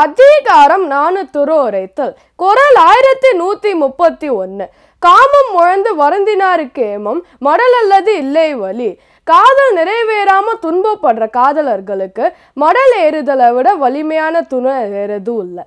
அதிகாரம் நானூத்தொரு உரைத்தல் குரல் ஆயிரத்தி நூற்றி முப்பத்தி ஒன்று காமம் முழந்து வருந்தினாருக்கு ஏமம் மடல் அல்லது இல்லை வலி காதல் நிறைவேறாம துன்பப்படுற காதலர்களுக்கு மடல் ஏறுதலை விட வலிமையான துணை ஏறுதும் இல்லை